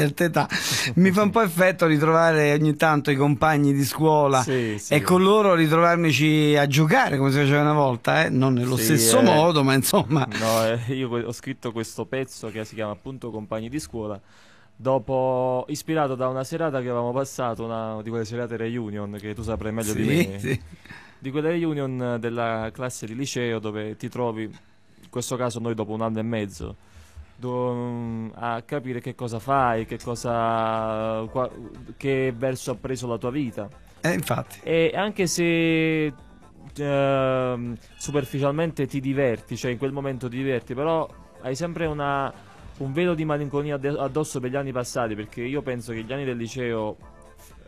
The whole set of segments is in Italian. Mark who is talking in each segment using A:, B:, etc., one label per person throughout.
A: età. Mi fa un po' effetto ritrovare ogni tanto i compagni di scuola sì, sì. e con loro ritrovarmici a giocare come si faceva una volta, eh? non nello sì, stesso eh... modo, ma
B: insomma. No, eh, io ho scritto questo pezzo che si chiama appunto Compagni di scuola. Dopo, ispirato da una serata che avevamo passato, una di quelle serate reunion che tu saprai meglio di me, di quelle reunion della classe di liceo dove ti trovi, in questo caso noi dopo un anno e mezzo, Mm, a capire che cosa fai, che, cosa, che verso ha preso la tua vita. Eh, infatti. E anche se eh, superficialmente ti diverti, cioè in quel momento ti diverti, però hai sempre una, un velo di malinconia addosso per gli anni passati, perché io penso che gli anni del liceo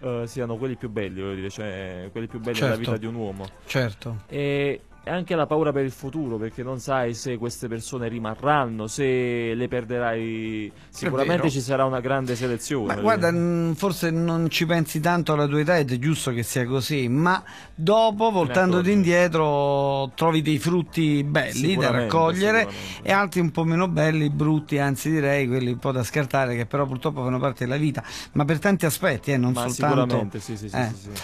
B: eh, siano quelli più belli, voglio dire, cioè quelli più belli certo. della vita di un uomo. Certo. E e anche la paura per il futuro, perché non sai se queste persone rimarranno, se le perderai. Sicuramente ci sarà una grande selezione. Ma guarda,
A: forse non ci pensi tanto alla tua età ed è giusto che sia così, ma dopo, voltandoti certo, indietro, trovi dei frutti belli da raccogliere e altri un po' meno belli, brutti, anzi direi quelli un po' da scartare, che però purtroppo fanno parte della vita, ma per tanti aspetti, eh, non ma soltanto... Sicuramente, sì, sì, sì. Eh. sì, sì.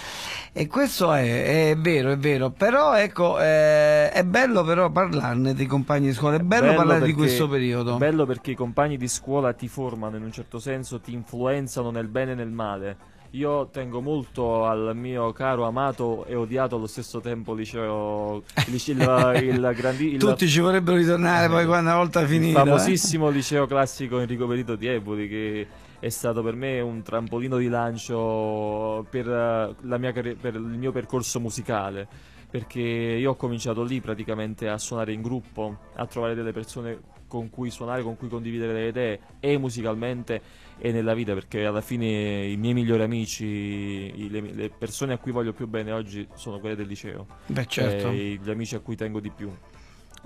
A: E questo è, è, vero, è vero, però ecco, eh, è bello però parlarne dei compagni di scuola, è bello, bello parlare perché, di questo periodo. È
B: bello perché i compagni di scuola ti formano in un certo senso, ti influenzano nel bene e nel male. Io tengo molto al mio caro amato e odiato allo stesso tempo liceo. liceo il, il grandi, il, Tutti ci
A: vorrebbero ritornare eh, poi quando una volta finita. Il eh. famosissimo
B: eh? liceo classico Enrico Perito di Eboli che è stato per me un trampolino di lancio per, eh, mia, per il mio percorso musicale perché io ho cominciato lì praticamente a suonare in gruppo, a trovare delle persone con cui suonare, con cui condividere le idee e musicalmente e nella vita, perché alla fine i miei migliori amici, le, persone a cui voglio più bene oggi sono quelle del liceo. Beh, certo. E eh, gli amici a cui tengo di più.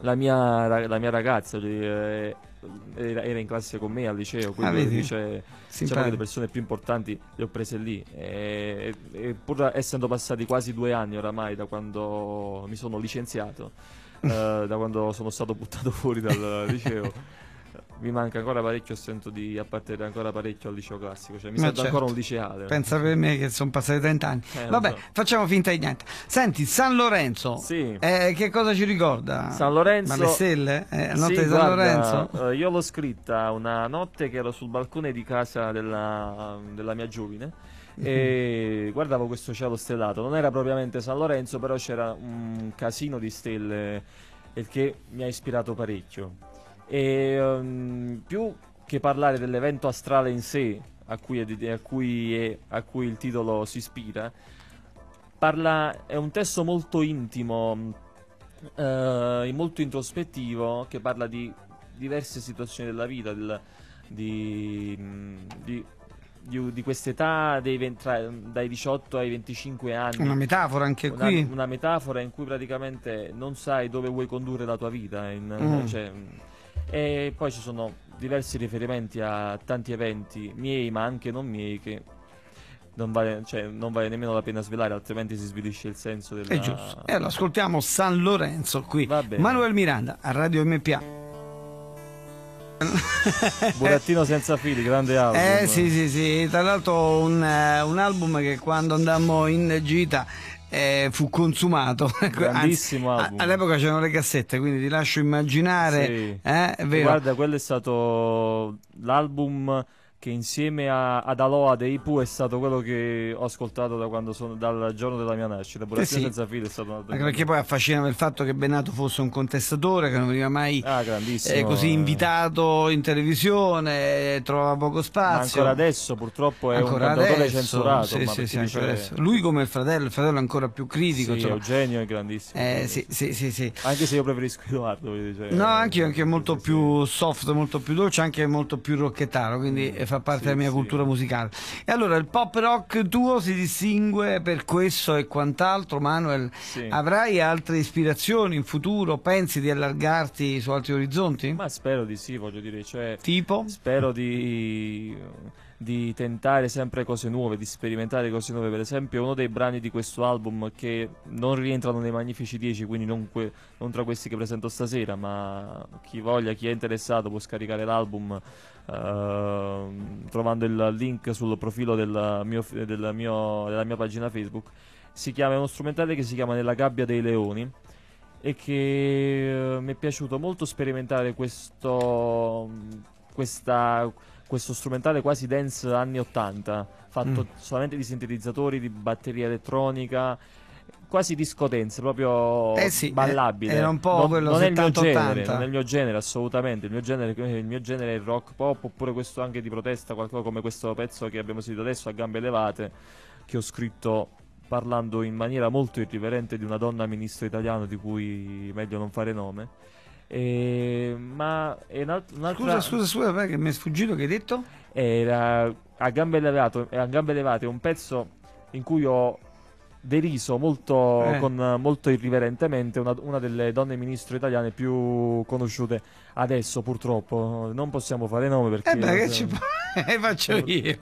B: La mia, la mia ragazza, eh, era, era in classe con me al liceo, quindi ah, diciamo che le persone più importanti le ho prese lì. E, e pur essendo passati quasi due anni oramai da quando mi sono licenziato, eh, da quando sono stato buttato fuori dal liceo. mi manca ancora parecchio, sento di appartenere ancora parecchio al liceo classico, cioè mi sento certo. ancora un liceale. Pensa per me
A: che sono passati 30 anni. Eh, Vabbè, so. facciamo finta di niente. Senti, San Lorenzo, sì. eh, che cosa ci ricorda? San Lorenzo... Ma le stelle? Eh, notte sì, di San guarda, Lorenzo?
B: Eh, io l'ho scritta una notte che ero sul balcone di casa della, della mia giovine mhm. e guardavo questo cielo stellato. Non era propriamente San Lorenzo, però c'era un casino di stelle il che mi ha ispirato parecchio. E um, più che parlare dell'evento astrale in sé, a cui, è, a cui, è, a cui il titolo si ispira, parla, è un testo molto intimo, eh, e molto introspettivo, che parla di diverse situazioni della vita, del, di, mm, di di, di quest'età dei, tra, dai 18 ai 25 anni. Una metafora anche una, qui. Una metafora in cui praticamente non sai dove vuoi condurre la tua vita. In, mm. cioè, mm, e poi ci sono diversi riferimenti a tanti eventi miei, ma anche non miei, che non vale, cioè, non vale nemmeno la pena svelare, altrimenti si svilisce il senso della... È giusto. E allora
A: ascoltiamo San Lorenzo qui. Manuel Miranda a Radio MPA.
B: Burattino senza fili, grande album. Eh sì
A: sì sì, tra l'altro un, eh, un album che quando andammo in gita eh, fu consumato. Ecco, Grandissimo Anzi, album. All'epoca c'erano le cassette, quindi ti lascio immaginare. Sì. Eh, Guarda,
B: quello è stato l'album che insieme a, ad Aloha dei Pooh è stato quello che ho ascoltato da quando sono, dal giorno della mia nascita. Burattino sì, senza filo è stato un altro. perché
A: poi affascinava il fatto che Bennato fosse un contestatore che non veniva mai
B: ah, eh, così
A: invitato in televisione, trovava poco spazio. Ma ancora adesso purtroppo è ancora un cantautore adesso, censurato. Sì, sì, sì, dice... adesso. Lui come il fratello, il fratello è ancora
B: più critico. Sì, cioè... Eugenio è grandissimo. Eh, sì, sì, sì, Anche se io preferisco Edoardo. Cioè, no,
A: anche io, anche molto più soft, molto più dolce, anche molto più rocchettaro, quindi mm fa parte sì, della mia sì. cultura musicale. E allora il pop rock tuo si distingue per questo e quant'altro, Manuel. Sì. Avrai altre ispirazioni in futuro? Pensi di allargarti su
B: altri orizzonti? Ma spero di sì, voglio dire, cioè, tipo? Spero di di tentare sempre cose nuove, di sperimentare cose nuove. Per esempio, uno dei brani di questo album che non rientrano nei Magnifici 10, quindi non, que- non tra questi che presento stasera, ma chi voglia, chi è interessato può scaricare l'album eh, trovando il link sul profilo del mio, del mio, della mia pagina Facebook. Si chiama, è uno strumentale che si chiama Nella gabbia dei leoni e che eh, mi è piaciuto molto sperimentare questo, questa questo strumentale quasi dance anni 80, fatto mm. solamente di sintetizzatori, di batteria elettronica, quasi disco dance, proprio eh sì, eh, ballabile. Era un po' non, quello non 70, è il mio genere, non è il mio genere assolutamente, il mio genere, il mio genere è il rock pop oppure questo anche di protesta, qualcosa come questo pezzo che abbiamo sentito adesso a gambe elevate che ho scritto parlando in maniera molto irriverente di una donna ministro italiano di cui meglio non fare nome eh, ma un'altra... Scusa, scusa, scusa, che mi è sfuggito che hai detto? Era a gambe, elevato, a gambe elevate un pezzo in cui ho deriso molto, eh. con, molto irriverentemente una, una, delle donne ministro italiane più conosciute adesso purtroppo non possiamo fare nome perché... Eh beh, che ci
A: eh, faccio io.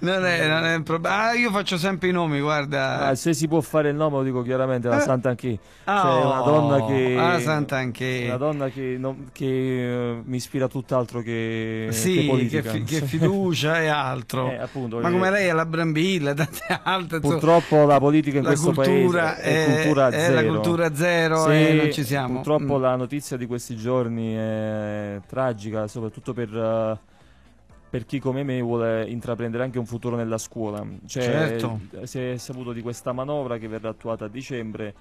A: Non è, non è un problema. Ah, io faccio sempre i nomi, guarda. Ah, se si può fare il nome, lo
B: dico chiaramente, la eh? santa anche Ah, cioè, una oh, donna che... La Sant'Anché. Una donna che, non, che uh, mi ispira tutt'altro che... Sì, che, che, fi, che
A: fiducia e altro.
B: Eh, appunto, Ma eh, come lei
A: è la Brambilla, tante altre... Purtroppo
B: la politica in la questo paese è, è cultura zero. È la cultura zero se, e non ci siamo. Purtroppo mm. la notizia di questi giorni è eh, tragica, soprattutto per, uh, per chi come me vuole intraprendere anche un futuro nella scuola. Cioè, certo. Eh, si è saputo di questa manovra che verrà attuata a dicembre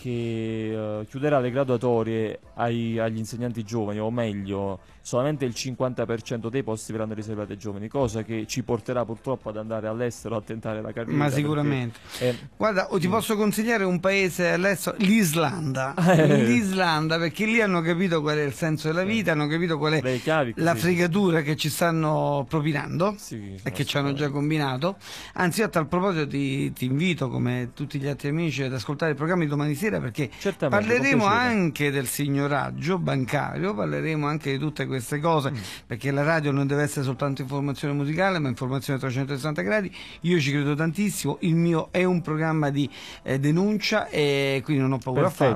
B: che uh, chiuderà le graduatorie ai, agli insegnanti giovani, o meglio, solamente il 50% dei posti verranno riservati ai giovani, cosa che ci porterà purtroppo ad andare all'estero a tentare la carriera. Ma sicuramente. Perché, eh,
A: Guarda, ti mh. posso consigliare un paese all'estero, l'Islanda. Eh. L'Islanda, perché lì hanno capito qual è il senso della eh. vita, eh. hanno capito qual è chiavi, la fregatura che ci stanno propinando sì, e che ci hanno già combinato. Anzi, a tal proposito ti, ti invito, come tutti gli altri amici, ad ascoltare il programma di domani sera stasera perché Certamente, parleremo anche del signoraggio bancario, parleremo anche di tutte queste cose, mm. perché la radio non deve essere soltanto informazione musicale, ma informazione a 360 gradi. Io ci credo tantissimo, il mio è un programma di eh, denuncia e quindi non ho paura Perfetto. a farlo.